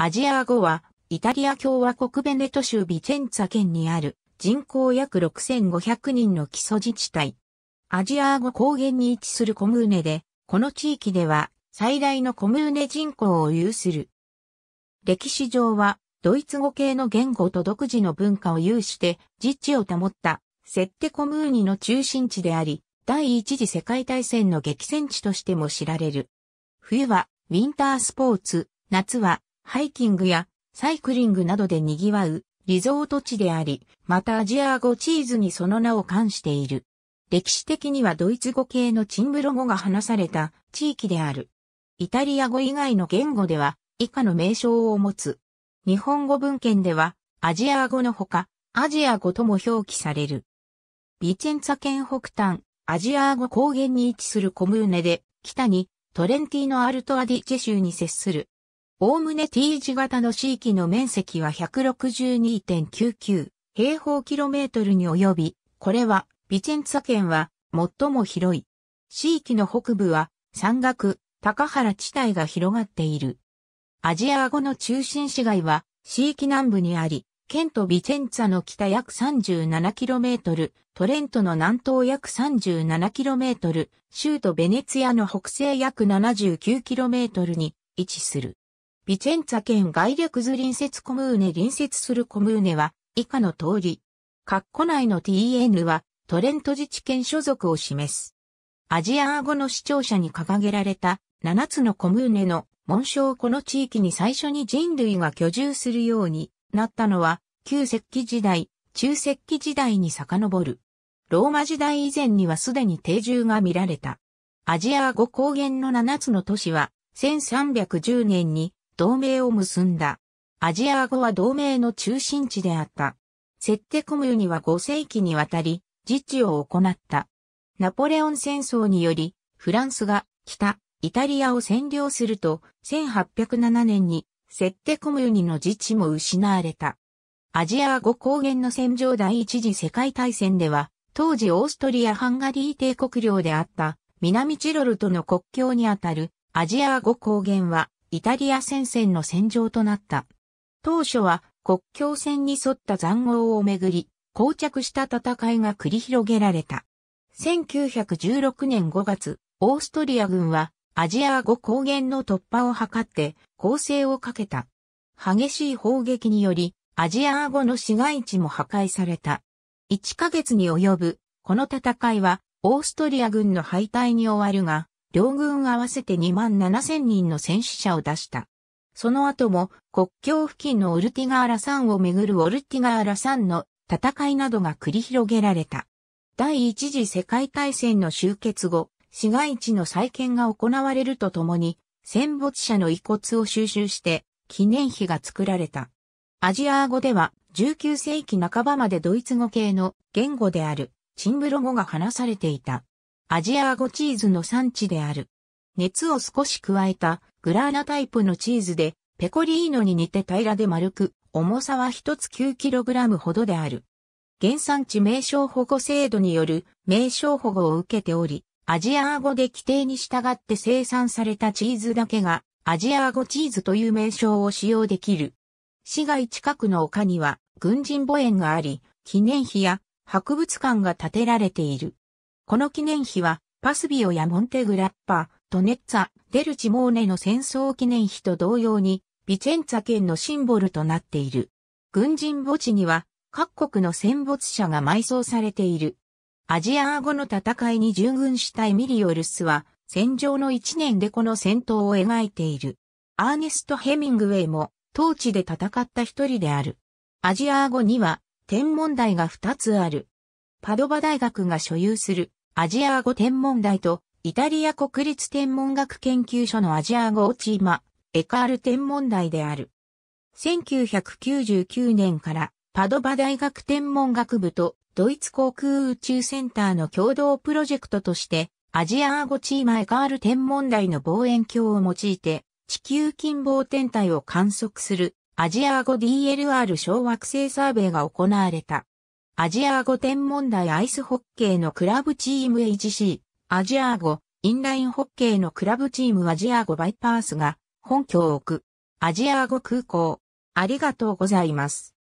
アジア語は、イタリア共和国ベネト州ビチェンツァ県にある人口約6500人の基礎自治体。アジア語高原に位置するコムーネで、この地域では最大のコムーネ人口を有する。歴史上は、ドイツ語系の言語と独自の文化を有して、自治を保ったセッテコムーニの中心地であり、第一次世界大戦の激戦地としても知られる。冬は、ウィンタースポーツ、夏は、ハイキングやサイクリングなどで賑わうリゾート地であり、またアジア語チーズにその名を冠している。歴史的にはドイツ語系のチンブロ語が話された地域である。イタリア語以外の言語では以下の名称を持つ。日本語文献ではアジア語のほかアジア語とも表記される。ビチェンツァ県北端、アジア語高原に位置するコムーネで、北にトレンティーノ・アルト・アディチェ州に接するおおむね T 字型の地域の面積は162.99平方キロメートルに及び、これはビチェンツァ県は最も広い。地域の北部は山岳、高原地帯が広がっている。アジア語の中心市街は地域南部にあり、県とビチェンツァの北約 37km、トレントの南東約 37km、州都ベネツィアの北西約 79km に位置する。ビチェンツァ県外略図隣接コムーネ隣接するコムーネは以下の通り。括弧内の TN はトレント自治県所属を示す。アジア語の視聴者に掲げられた7つのコムーネの紋章をこの地域に最初に人類が居住するようになったのは旧石器時代、中石器時代に遡る。ローマ時代以前にはすでに定住が見られた。アジア語高原の7つの都市は1310年に同盟を結んだ。アジア語は同盟の中心地であった。セッテコムユには5世紀にわたり、自治を行った。ナポレオン戦争により、フランスが北、イタリアを占領すると、1807年に、セッテコムユニの自治も失われた。アジア語高原の戦場第一次世界大戦では、当時オーストリア・ハンガリー帝国領であった、南チロルとの国境にあたる、アジア語高原は、イタリア戦線の戦場となった。当初は国境線に沿った残壕をめぐり、膠着した戦いが繰り広げられた。1916年5月、オーストリア軍はアジア語高原の突破を図って攻勢をかけた。激しい砲撃により、アジア語の市街地も破壊された。1ヶ月に及ぶ、この戦いは、オーストリア軍の敗退に終わるが、両軍合わせて2万7千人の戦死者を出した。その後も国境付近のオルティガーラ山をめぐるオルティガーラ山の戦いなどが繰り広げられた。第一次世界大戦の終結後、市街地の再建が行われるとともに、戦没者の遺骨を収集して記念碑が作られた。アジア語では19世紀半ばまでドイツ語系の言語であるチンブロ語が話されていた。アジアアゴチーズの産地である。熱を少し加えたグラーナタイプのチーズで、ペコリーノに似て平らで丸く、重さは1つ 9kg ほどである。原産地名称保護制度による名称保護を受けており、アジアアゴで規定に従って生産されたチーズだけが、アジアアゴチーズという名称を使用できる。市街近くの丘には、軍人墓園があり、記念碑や博物館が建てられている。この記念碑は、パスビオやモンテグラッパ、トネッツァ、デルチモーネの戦争記念碑と同様に、ビチェンツァ県のシンボルとなっている。軍人墓地には、各国の戦没者が埋葬されている。アジア後の戦いに従軍したエミリオ・ルスは、戦場の一年でこの戦闘を描いている。アーネスト・ヘミングウェイも、当地で戦った一人である。アジア後には、天文台が二つある。パドバ大学が所有するアジア語天文台と、イタリア国立天文学研究所のアジア語チーマ、エカール天文台である。1999年からパドバ大学天文学部とドイツ航空宇宙センターの共同プロジェクトとしてアジアーゴチーマエカール天文台の望遠鏡を用いて地球近傍天体を観測するアジアーゴ DLR 小惑星サーベイが行われた。アジアーゴ天文台アイスホッケーのクラブチーム h c アジアーゴ、インラインホッケーのクラブチームアジアーゴバイパースが本拠を置く、アジアーゴ空港。ありがとうございます。